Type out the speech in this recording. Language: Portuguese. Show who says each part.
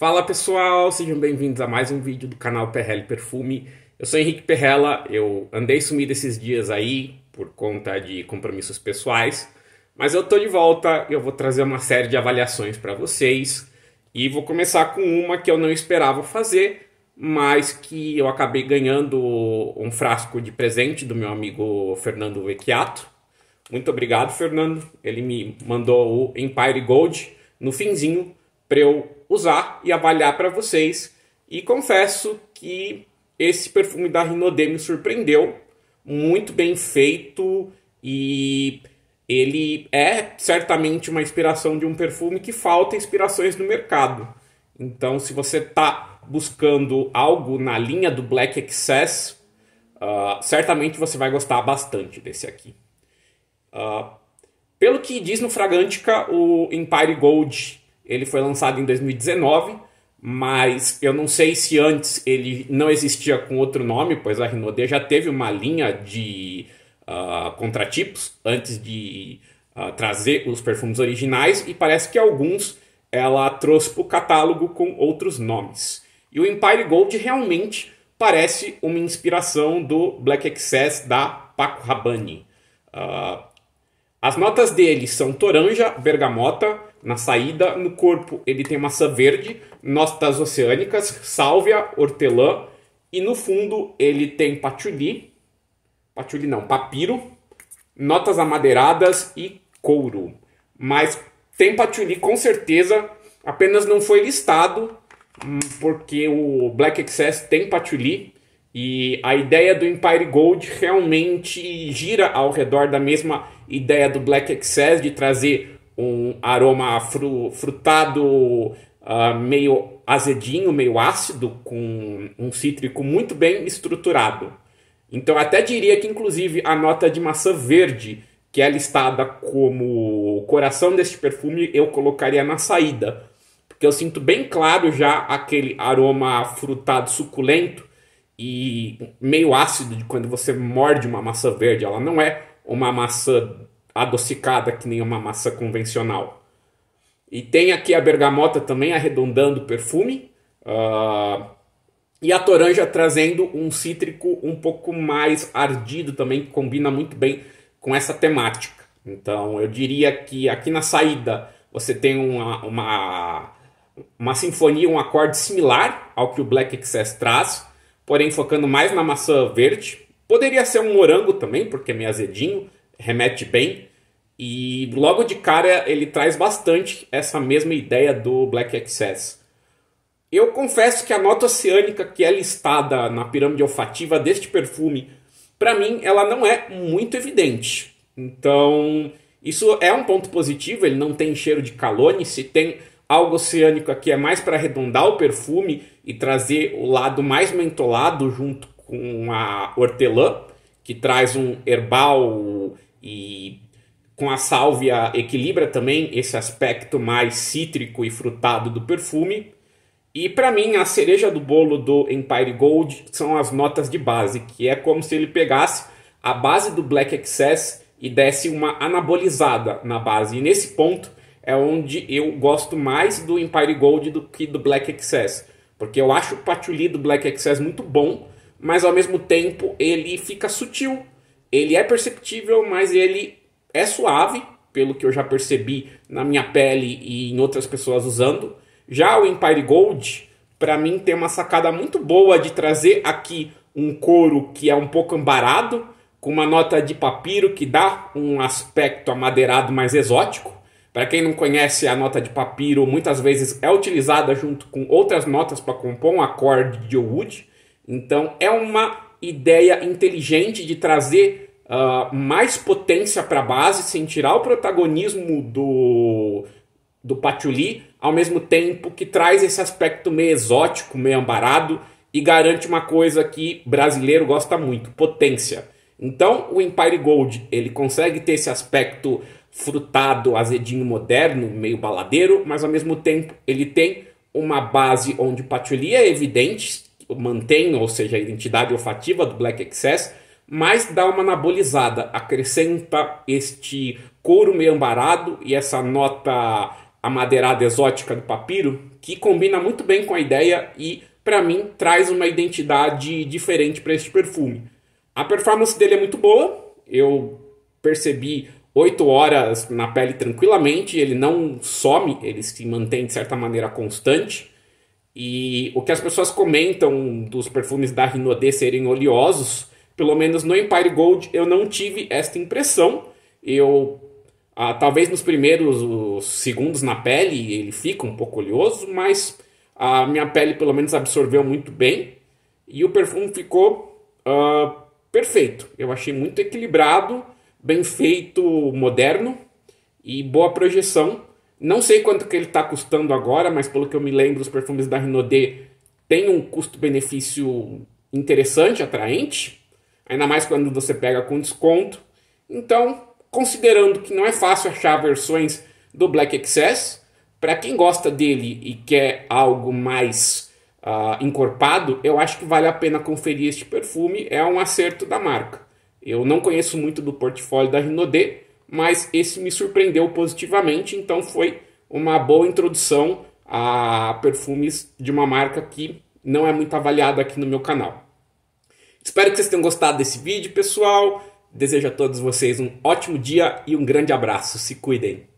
Speaker 1: Fala pessoal, sejam bem-vindos a mais um vídeo do canal Perrelli Perfume. Eu sou Henrique Perrella, eu andei sumido esses dias aí por conta de compromissos pessoais, mas eu tô de volta e eu vou trazer uma série de avaliações para vocês e vou começar com uma que eu não esperava fazer, mas que eu acabei ganhando um frasco de presente do meu amigo Fernando Vecchiato. Muito obrigado, Fernando. Ele me mandou o Empire Gold no finzinho para eu usar e avaliar para vocês. E confesso que esse perfume da Rinodé me surpreendeu, muito bem feito e ele é certamente uma inspiração de um perfume que falta inspirações no mercado. Então, se você está buscando algo na linha do Black Excess, uh, certamente você vai gostar bastante desse aqui. Uh, pelo que diz no Fragantica o Empire Gold ele foi lançado em 2019, mas eu não sei se antes ele não existia com outro nome, pois a Renaudê já teve uma linha de uh, contratipos antes de uh, trazer os perfumes originais e parece que alguns ela trouxe para o catálogo com outros nomes. E o Empire Gold realmente parece uma inspiração do Black Excess da Paco Rabanne. Uh, as notas dele são toranja, bergamota, na saída, no corpo, ele tem massa verde, notas oceânicas, sálvia, hortelã. E no fundo, ele tem patchouli. Patchouli não, papiro. Notas amadeiradas e couro. Mas tem patchouli com certeza, apenas não foi listado, porque o Black Excess tem patchouli. E a ideia do Empire Gold realmente gira ao redor da mesma ideia do Black Excess de trazer um aroma fru, frutado, uh, meio azedinho, meio ácido, com um cítrico muito bem estruturado. Então, até diria que, inclusive, a nota de maçã verde, que é listada como coração deste perfume, eu colocaria na saída. Porque eu sinto bem claro já aquele aroma frutado suculento e meio ácido de quando você morde uma maçã verde. Ela não é uma maçã adocicada que nem uma massa convencional. E tem aqui a bergamota também arredondando o perfume. Uh, e a toranja trazendo um cítrico um pouco mais ardido também, que combina muito bem com essa temática. Então eu diria que aqui na saída você tem uma, uma, uma sinfonia, um acorde similar ao que o Black Excess traz, porém focando mais na maçã verde. Poderia ser um morango também, porque é meio azedinho, remete bem. E logo de cara ele traz bastante essa mesma ideia do Black Excess. Eu confesso que a nota oceânica que é listada na pirâmide olfativa deste perfume, para mim, ela não é muito evidente. Então, isso é um ponto positivo, ele não tem cheiro de calone, se tem algo oceânico aqui é mais para arredondar o perfume e trazer o lado mais mentolado junto com a hortelã, que traz um herbal e com a sálvia equilibra também esse aspecto mais cítrico e frutado do perfume. E para mim, a cereja do bolo do Empire Gold são as notas de base, que é como se ele pegasse a base do Black Excess e desse uma anabolizada na base. E nesse ponto é onde eu gosto mais do Empire Gold do que do Black Excess, porque eu acho o patchouli do Black Excess muito bom, mas ao mesmo tempo ele fica sutil ele é perceptível, mas ele é suave, pelo que eu já percebi na minha pele e em outras pessoas usando. Já o Empire Gold, para mim, tem uma sacada muito boa de trazer aqui um couro que é um pouco ambarado, com uma nota de papiro que dá um aspecto amadeirado mais exótico. Para quem não conhece, a nota de papiro muitas vezes é utilizada junto com outras notas para compor um acorde de wood. Então é uma ideia inteligente de trazer uh, mais potência para a base, sem tirar o protagonismo do, do Patchouli, ao mesmo tempo que traz esse aspecto meio exótico, meio ambarado e garante uma coisa que brasileiro gosta muito, potência. Então, o Empire Gold, ele consegue ter esse aspecto frutado, azedinho moderno, meio baladeiro, mas ao mesmo tempo ele tem uma base onde patchouli é evidente, mantém, ou seja, a identidade olfativa do Black Excess, mas dá uma anabolizada, acrescenta este couro meio ambarado e essa nota amadeirada exótica do papiro, que combina muito bem com a ideia e, para mim, traz uma identidade diferente para este perfume. A performance dele é muito boa, eu percebi 8 horas na pele tranquilamente, ele não some, ele se mantém de certa maneira constante. E o que as pessoas comentam dos perfumes da Rinodé serem oleosos pelo menos no Empire Gold, eu não tive esta impressão. Eu, ah, talvez nos primeiros segundos na pele ele fica um pouco oleoso, mas a minha pele pelo menos absorveu muito bem e o perfume ficou ah, perfeito. Eu achei muito equilibrado, bem feito, moderno e boa projeção. Não sei quanto que ele está custando agora, mas pelo que eu me lembro, os perfumes da Renaudet têm um custo-benefício interessante, atraente ainda mais quando você pega com desconto. Então, considerando que não é fácil achar versões do Black Excess, para quem gosta dele e quer algo mais uh, encorpado, eu acho que vale a pena conferir este perfume, é um acerto da marca. Eu não conheço muito do portfólio da Rinode, mas esse me surpreendeu positivamente, então foi uma boa introdução a perfumes de uma marca que não é muito avaliada aqui no meu canal. Espero que vocês tenham gostado desse vídeo, pessoal. Desejo a todos vocês um ótimo dia e um grande abraço. Se cuidem!